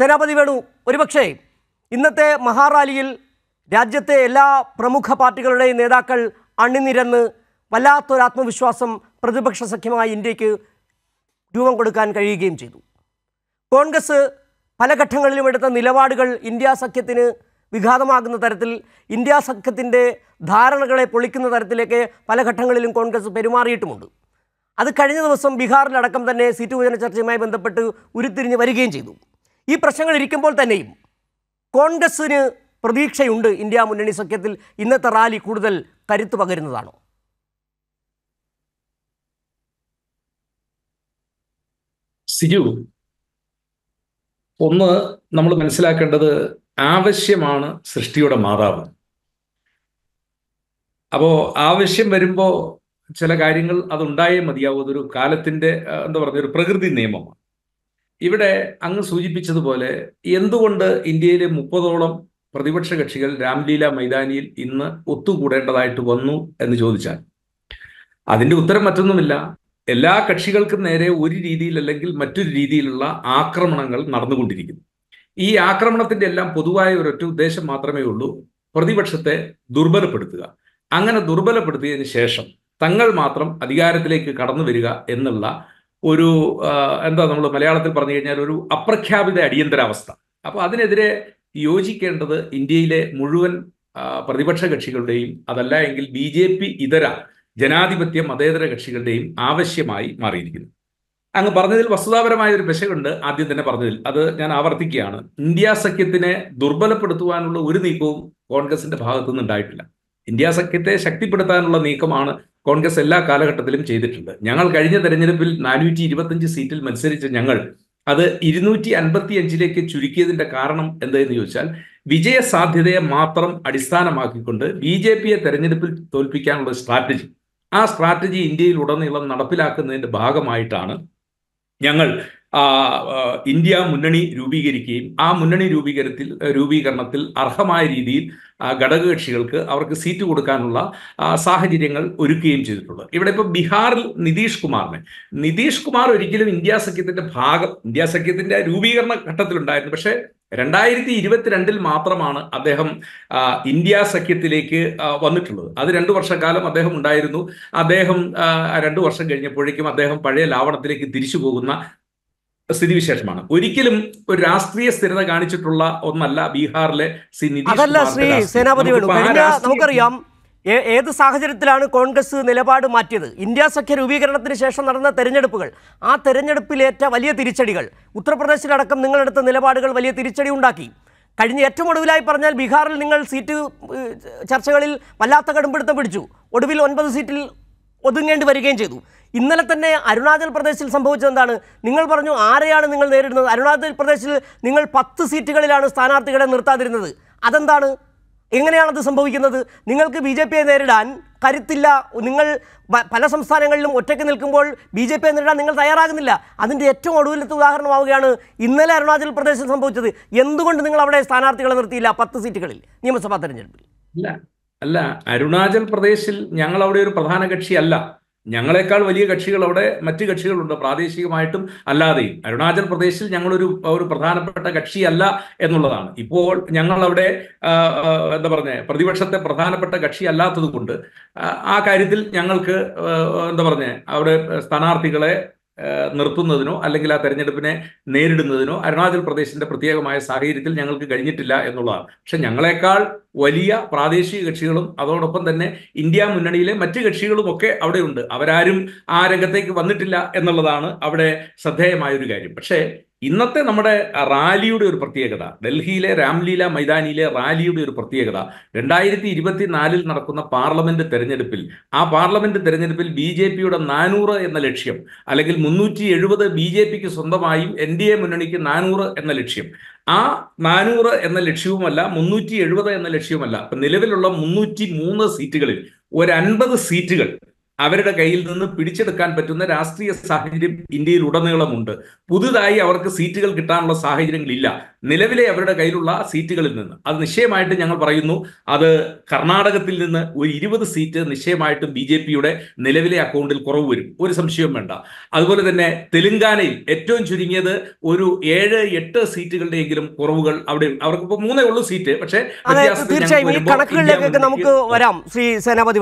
സേനാപതി വേണു ഒരുപക്ഷേ ഇന്നത്തെ മഹാറാലിയിൽ രാജ്യത്തെ എല്ലാ പ്രമുഖ പാർട്ടികളുടെയും നേതാക്കൾ അണിനിരന്ന് വല്ലാത്തൊരാത്മവിശ്വാസം പ്രതിപക്ഷ സഖ്യമായ ഇന്ത്യക്ക് രൂപം കൊടുക്കാൻ കഴിയുകയും ചെയ്തു കോൺഗ്രസ് പല ഘട്ടങ്ങളിലും എടുത്ത നിലപാടുകൾ ഇന്ത്യ സഖ്യത്തിന് വിഘാതമാകുന്ന തരത്തിൽ ഇന്ത്യ സഖ്യത്തിൻ്റെ ധാരണകളെ പൊളിക്കുന്ന തരത്തിലേക്ക് പല ഘട്ടങ്ങളിലും കോൺഗ്രസ് പെരുമാറിയിട്ടുമുണ്ട് അത് കഴിഞ്ഞ ദിവസം ബീഹാറിലടക്കം തന്നെ സീറ്റ് വിഭജന ചർച്ചയുമായി ബന്ധപ്പെട്ട് ഉരുത്തിരിഞ്ഞ് വരികയും ചെയ്തു ഈ പ്രശ്നങ്ങൾ ഇരിക്കുമ്പോൾ തന്നെയും കോൺഗ്രസ്സിന് പ്രതീക്ഷയുണ്ട് ഇന്ത്യ മുന്നണി സഖ്യത്തിൽ ഇന്നത്തെ റാലി കൂടുതൽ കരുത്തു പകരുന്നതാണോ സിജു ഒന്ന് നമ്മൾ മനസ്സിലാക്കേണ്ടത് ആവശ്യമാണ് സൃഷ്ടിയുടെ മാതാവ് അപ്പോൾ ആവശ്യം വരുമ്പോ ചില കാര്യങ്ങൾ അതുണ്ടായേ മതിയാവും അതൊരു കാലത്തിന്റെ എന്താ പറയുക ഒരു പ്രകൃതി നിയമമാണ് ഇവിടെ അങ്ങ് സൂചിപ്പിച്ചതുപോലെ എന്തുകൊണ്ട് ഇന്ത്യയിലെ മുപ്പതോളം പ്രതിപക്ഷ കക്ഷികൾ രാംലീല മൈതാനിയിൽ ഇന്ന് ഒത്തുകൂടേണ്ടതായിട്ട് വന്നു എന്ന് ചോദിച്ചാൽ അതിന്റെ ഉത്തരം മറ്റൊന്നുമില്ല എല്ലാ കക്ഷികൾക്കും നേരെ ഒരു രീതിയിൽ അല്ലെങ്കിൽ മറ്റൊരു രീതിയിലുള്ള ആക്രമണങ്ങൾ നടന്നുകൊണ്ടിരിക്കുന്നു ഈ ആക്രമണത്തിന്റെ എല്ലാം പൊതുവായ ഒരൊറ്റ ഉദ്ദേശം മാത്രമേ ഉള്ളൂ പ്രതിപക്ഷത്തെ ദുർബലപ്പെടുത്തുക അങ്ങനെ ദുർബലപ്പെടുത്തിയതിനു ശേഷം തങ്ങൾ മാത്രം അധികാരത്തിലേക്ക് കടന്നു വരിക എന്നുള്ള ഒരു എന്താ നമ്മൾ മലയാളത്തിൽ പറഞ്ഞു കഴിഞ്ഞാൽ ഒരു അപ്രഖ്യാപിത അടിയന്തരാവസ്ഥ അപ്പോൾ അതിനെതിരെ യോജിക്കേണ്ടത് ഇന്ത്യയിലെ മുഴുവൻ പ്രതിപക്ഷ കക്ഷികളുടെയും അതല്ല എങ്കിൽ ബി ജെ പി ഇതര ജനാധിപത്യ മതേതര കക്ഷികളുടെയും ആവശ്യമായി മാറിയിരിക്കുന്നു അങ്ങ് പറഞ്ഞതിൽ വസ്തുതാപരമായ ഒരു പെശകുണ്ട് ആദ്യം തന്നെ പറഞ്ഞതിൽ അത് ഞാൻ ആവർത്തിക്കുകയാണ് ഇന്ത്യ സഖ്യത്തിനെ ദുർബലപ്പെടുത്തുവാനുള്ള ഒരു നീക്കവും കോൺഗ്രസിന്റെ ഭാഗത്തുനിന്ന് ഉണ്ടായിട്ടില്ല ഇന്ത്യ സഖ്യത്തെ ശക്തിപ്പെടുത്താനുള്ള നീക്കമാണ് കോൺഗ്രസ് എല്ലാ കാലഘട്ടത്തിലും ചെയ്തിട്ടുണ്ട് ഞങ്ങൾ കഴിഞ്ഞ തെരഞ്ഞെടുപ്പിൽ നാനൂറ്റി ഇരുപത്തിയഞ്ച് സീറ്റിൽ മത്സരിച്ച ഞങ്ങൾ അത് ഇരുന്നൂറ്റി അൻപത്തി അഞ്ചിലേക്ക് ചുരുക്കിയതിന്റെ കാരണം എന്തെന്ന് ചോദിച്ചാൽ വിജയ സാധ്യതയെ മാത്രം അടിസ്ഥാനമാക്കിക്കൊണ്ട് ബി ജെ പിയെ തെരഞ്ഞെടുപ്പിൽ തോൽപ്പിക്കാനുള്ള സ്ട്രാറ്റജി ആ സ്ട്രാറ്റജി ഇന്ത്യയിൽ ഉടനീളം നടപ്പിലാക്കുന്നതിന്റെ ഭാഗമായിട്ടാണ് ഞങ്ങൾ ഇന്ത്യ മുന്നണി രൂപീകരിക്കുകയും ആ മുന്നണി രൂപീകരത്തിൽ രൂപീകരണത്തിൽ അർഹമായ രീതിയിൽ ഘടകകക്ഷികൾക്ക് അവർക്ക് സീറ്റ് കൊടുക്കാനുള്ള സാഹചര്യങ്ങൾ ഒരുക്കുകയും ചെയ്തിട്ടുണ്ട് ഇവിടെ ഇപ്പോൾ ബീഹാറിൽ നിതീഷ് കുമാറിനെ നിതീഷ് കുമാർ ഒരിക്കലും ഇന്ത്യ സഖ്യത്തിന്റെ ഭാഗം ഇന്ത്യ സഖ്യത്തിന്റെ രൂപീകരണ ഘട്ടത്തിലുണ്ടായിരുന്നു പക്ഷേ രണ്ടായിരത്തി ഇരുപത്തിരണ്ടിൽ മാത്രമാണ് അദ്ദേഹം ഇന്ത്യ സഖ്യത്തിലേക്ക് വന്നിട്ടുള്ളത് അത് രണ്ടു വർഷക്കാലം അദ്ദേഹം ഉണ്ടായിരുന്നു അദ്ദേഹം രണ്ടു വർഷം കഴിഞ്ഞപ്പോഴേക്കും അദ്ദേഹം പഴയ ലാവണത്തിലേക്ക് തിരിച്ചു പോകുന്ന സ്ഥിതിവിശേഷമാണ് ഒരിക്കലും ഒരു രാഷ്ട്രീയ സ്ഥിരത കാണിച്ചിട്ടുള്ള ഒന്നല്ല ബീഹാറിലെ അതല്ല ശ്രീ സേനാപതി വേണു നമുക്കറിയാം ഏത് സാഹചര്യത്തിലാണ് കോൺഗ്രസ് നിലപാട് മാറ്റിയത് ഇന്ത്യ സഖ്യ രൂപീകരണത്തിന് ശേഷം നടന്ന തെരഞ്ഞെടുപ്പുകൾ ആ തെരഞ്ഞെടുപ്പിലേറ്റ വലിയ തിരിച്ചടികൾ ഉത്തർപ്രദേശിലടക്കം നിങ്ങളെടുത്ത നിലപാടുകൾ വലിയ തിരിച്ചടി ഉണ്ടാക്കി കഴിഞ്ഞ ഏറ്റവും ഒടുവിലായി പറഞ്ഞാൽ ബീഹാറിൽ നിങ്ങൾ സീറ്റ് ചർച്ചകളിൽ വല്ലാത്ത കടുംപിടുത്തം പിടിച്ചു ഒടുവിൽ ഒൻപത് സീറ്റിൽ ഒതുങ്ങേണ്ടി വരികയും ചെയ്തു ഇന്നലെ തന്നെ അരുണാചൽ പ്രദേശിൽ സംഭവിച്ചത് എന്താണ് നിങ്ങൾ പറഞ്ഞു ആരെയാണ് നിങ്ങൾ നേരിടുന്നത് അരുണാചൽ പ്രദേശിൽ നിങ്ങൾ പത്ത് സീറ്റുകളിലാണ് സ്ഥാനാർത്ഥികളെ നിർത്താതിരുന്നത് അതെന്താണ് എങ്ങനെയാണത് സംഭവിക്കുന്നത് നിങ്ങൾക്ക് ബി ജെ പിയെ നേരിടാൻ കരുത്തില്ല നിങ്ങൾ പല സംസ്ഥാനങ്ങളിലും ഒറ്റയ്ക്ക് നിൽക്കുമ്പോൾ ബി ജെ പിയെ നേരിടാൻ നിങ്ങൾ തയ്യാറാകുന്നില്ല അതിൻ്റെ ഏറ്റവും ഒടുവിലത്തെ ഉദാഹരണമാവുകയാണ് ഇന്നലെ അരുണാചൽ പ്രദേശിൽ സംഭവിച്ചത് എന്തുകൊണ്ട് നിങ്ങൾ അവിടെ സ്ഥാനാർത്ഥികളെ നിർത്തിയില്ല പത്ത് സീറ്റുകളിൽ നിയമസഭാ തെരഞ്ഞെടുപ്പിൽ അല്ല അരുണാചൽ പ്രദേശിൽ ഞങ്ങൾ അവിടെ ഒരു പ്രധാന കക്ഷിയല്ല ഞങ്ങളെക്കാൾ വലിയ കക്ഷികൾ അവിടെ മറ്റു കക്ഷികളുണ്ട് പ്രാദേശികമായിട്ടും അല്ലാതെയും അരുണാചൽ പ്രദേശിൽ ഞങ്ങളൊരു ഒരു പ്രധാനപ്പെട്ട കക്ഷിയല്ല എന്നുള്ളതാണ് ഇപ്പോൾ ഞങ്ങൾ അവിടെ എന്താ പറഞ്ഞ പ്രതിപക്ഷത്തെ പ്രധാനപ്പെട്ട കക്ഷി അല്ലാത്തത് കൊണ്ട് ആ കാര്യത്തിൽ ഞങ്ങൾക്ക് എന്താ പറഞ്ഞ അവിടെ സ്ഥാനാർത്ഥികളെ നിർത്തുന്നതിനോ അല്ലെങ്കിൽ ആ തെരഞ്ഞെടുപ്പിനെ നേരിടുന്നതിനോ അരുണാചൽ പ്രദേശിന്റെ പ്രത്യേകമായ സാഹചര്യത്തിൽ ഞങ്ങൾക്ക് കഴിഞ്ഞിട്ടില്ല എന്നുള്ളതാണ് പക്ഷെ ഞങ്ങളെക്കാൾ വലിയ പ്രാദേശിക കക്ഷികളും അതോടൊപ്പം തന്നെ ഇന്ത്യ മുന്നണിയിലെ മറ്റ് കക്ഷികളും ഒക്കെ അവിടെയുണ്ട് അവരാരും ആ രംഗത്തേക്ക് വന്നിട്ടില്ല എന്നുള്ളതാണ് അവിടെ ശ്രദ്ധേയമായ ഒരു കാര്യം പക്ഷേ ഇന്നത്തെ നമ്മുടെ റാലിയുടെ ഒരു പ്രത്യേകത ഡൽഹിയിലെ രാംലീല മൈതാനിയിലെ റാലിയുടെ ഒരു പ്രത്യേകത രണ്ടായിരത്തി ഇരുപത്തിനാലിൽ നടക്കുന്ന പാർലമെന്റ് തെരഞ്ഞെടുപ്പിൽ ആ പാർലമെന്റ് തെരഞ്ഞെടുപ്പിൽ ബി ജെ പിയുടെ നാനൂറ് എന്ന ലക്ഷ്യം അല്ലെങ്കിൽ മുന്നൂറ്റി എഴുപത് ബി ജെ പിക്ക് സ്വന്തമായും എൻ ഡി എ മുന്നണിക്ക് നാനൂറ് എന്ന ലക്ഷ്യം ആ നാനൂറ് എന്ന ലക്ഷ്യവുമല്ല മുന്നൂറ്റി എഴുപത് എന്ന ലക്ഷ്യവുമല്ല നിലവിലുള്ള മുന്നൂറ്റി മൂന്ന് സീറ്റുകളിൽ ഒരു അൻപത് സീറ്റുകൾ അവരുടെ കയ്യിൽ നിന്ന് പിടിച്ചെടുക്കാൻ പറ്റുന്ന രാഷ്ട്രീയ സാഹചര്യം ഇന്ത്യയിൽ ഉടനീളമുണ്ട് പുതുതായി അവർക്ക് സീറ്റുകൾ കിട്ടാനുള്ള സാഹചര്യങ്ങളില്ല നിലവിലെ അവരുടെ കയ്യിലുള്ള സീറ്റുകളിൽ നിന്ന് അത് നിശ്ചയമായിട്ട് ഞങ്ങൾ പറയുന്നു അത് കർണാടകത്തിൽ നിന്ന് ഒരു ഇരുപത് സീറ്റ് നിശ്ചയമായിട്ടും ബി ജെ പിയുടെ നിലവിലെ അക്കൗണ്ടിൽ കുറവ് വരും ഒരു സംശയവും വേണ്ട അതുപോലെ തന്നെ തെലങ്കാനയിൽ ഏറ്റവും ചുരുങ്ങിയത് ഒരു ഏഴ് എട്ട് സീറ്റുകളുടെയെങ്കിലും കുറവുകൾ അവിടെ അവർക്ക് ഇപ്പോൾ മൂന്നേ ഉള്ളൂ സീറ്റ് പക്ഷേ തീർച്ചയായും നമുക്ക് വരാം ശ്രീ സേനാപതി